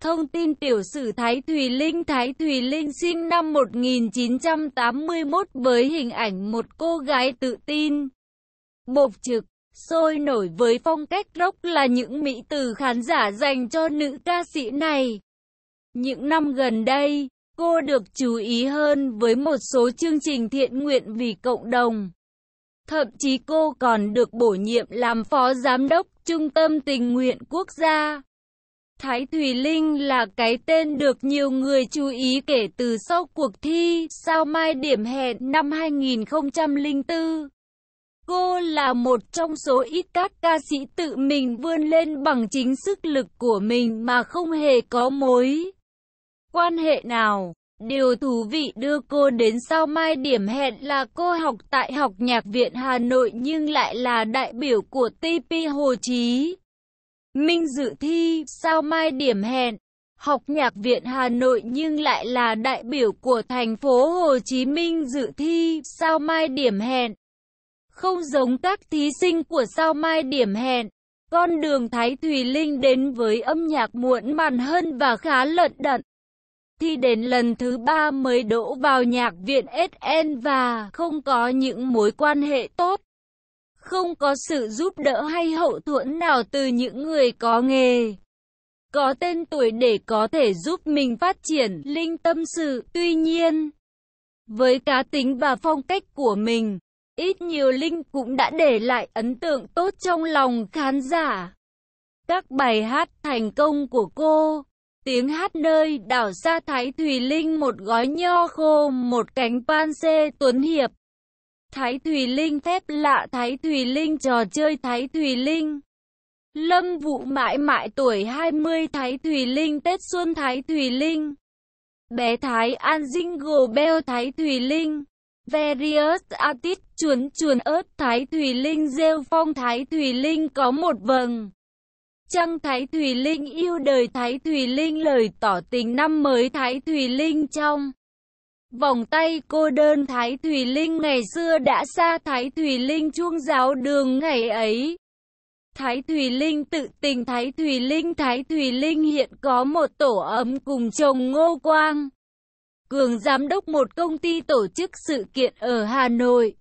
Thông tin tiểu sử Thái Thùy Linh Thái Thùy Linh sinh năm 1981 với hình ảnh một cô gái tự tin, bộc trực, sôi nổi với phong cách rock là những mỹ từ khán giả dành cho nữ ca sĩ này. Những năm gần đây, cô được chú ý hơn với một số chương trình thiện nguyện vì cộng đồng. Thậm chí cô còn được bổ nhiệm làm phó giám đốc Trung tâm Tình nguyện Quốc gia. Thái Thùy Linh là cái tên được nhiều người chú ý kể từ sau cuộc thi Sao Mai Điểm Hẹn năm 2004. Cô là một trong số ít các ca sĩ tự mình vươn lên bằng chính sức lực của mình mà không hề có mối quan hệ nào. Điều thú vị đưa cô đến Sao mai điểm hẹn là cô học tại Học Nhạc Viện Hà Nội nhưng lại là đại biểu của TP Hồ Chí. Minh dự thi, sao mai điểm hẹn, học nhạc viện Hà Nội nhưng lại là đại biểu của thành phố Hồ Chí Minh dự thi, sao mai điểm hẹn. Không giống các thí sinh của sao mai điểm hẹn, con đường Thái Thùy Linh đến với âm nhạc muộn màn hơn và khá lợn đận. Thi đến lần thứ ba mới đỗ vào nhạc viện SN và không có những mối quan hệ tốt không có sự giúp đỡ hay hậu thuẫn nào từ những người có nghề. Có tên tuổi để có thể giúp mình phát triển linh tâm sự, tuy nhiên, với cá tính và phong cách của mình, ít nhiều Linh cũng đã để lại ấn tượng tốt trong lòng khán giả. Các bài hát thành công của cô, tiếng hát nơi đảo xa Thái Thùy Linh một gói nho khô, một cánh pan xê tuấn hiệp, Thái Thùy Linh phép lạ Thái Thùy Linh trò chơi Thái Thùy Linh Lâm Vũ mãi mãi tuổi 20 Thái Thùy Linh Tết Xuân Thái Thùy Linh Bé Thái An Dinh Gồ Thái Thùy Linh Various Artist Chuồn Chuồn ớt Thái Thùy Linh Rêu Phong Thái Thùy Linh có một vầng Trăng Thái Thùy Linh yêu đời Thái Thùy Linh lời tỏ tình năm mới Thái Thùy Linh trong Vòng tay cô đơn Thái Thùy Linh ngày xưa đã xa Thái Thùy Linh chuông giáo đường ngày ấy. Thái Thùy Linh tự tình Thái Thùy Linh Thái Thùy Linh hiện có một tổ ấm cùng chồng Ngô Quang. Cường giám đốc một công ty tổ chức sự kiện ở Hà Nội.